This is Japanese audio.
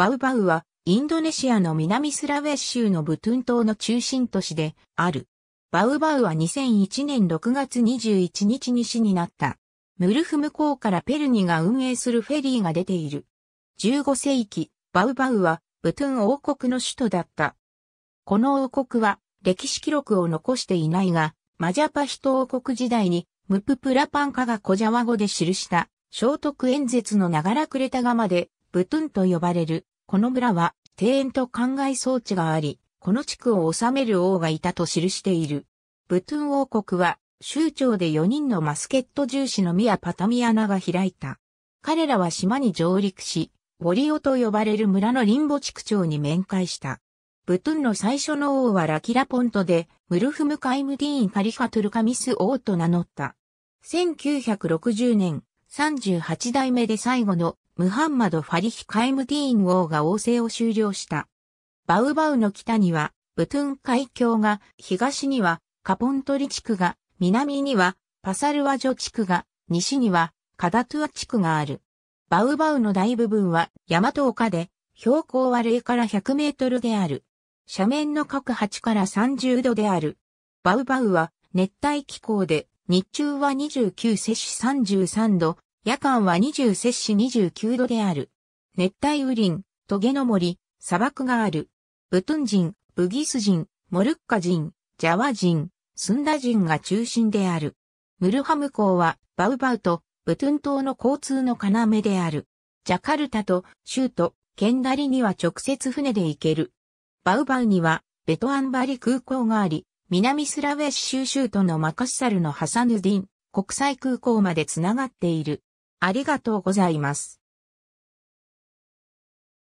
バウバウは、インドネシアの南スラウェシ州のブトゥン島の中心都市である。バウバウは2001年6月21日に死になった。ムルフム港からペルニが運営するフェリーが出ている。15世紀、バウバウはブトゥン王国の首都だった。この王国は歴史記録を残していないが、マジャパヒト王国時代にムププラパンカが小ジャワ語で記した聖徳演説のながらくれたがまでブトゥンと呼ばれるこの村は庭園と灌漑装置があり、この地区を治める王がいたと記している。ブトゥン王国は、州長で4人のマスケット重視のミア・パタミアナが開いた。彼らは島に上陸し、ォリオと呼ばれる村のリンボ地区長に面会した。ブトゥンの最初の王はラキラポントで、ムルフムカイムディーン・カリファトゥルカミス王と名乗った。1960年、38代目で最後のムハンマド・ファリヒ・カイムティーン王が王政を終了した。バウバウの北にはブトゥン海峡が、東にはカポントリ地区が、南にはパサルワジョ地区が、西にはカダトゥア地区がある。バウバウの大部分は大和丘で、標高は0から100メートルである。斜面の各8から30度である。バウバウは熱帯気候で日中は29摂氏33度、夜間は20摂氏29度である。熱帯雨林、トゲの森、砂漠がある。ブトゥン人、ブギス人、モルッカ人、ジャワ人、スンダ人が中心である。ムルハム港はバウバウとブトゥン島の交通の要である。ジャカルタと州都、ケンダリには直接船で行ける。バウバウにはベトアンバリ空港があり、南スラウェシ州州都のマカシサルのハサヌディン国際空港までつながっている。ありがとうございます。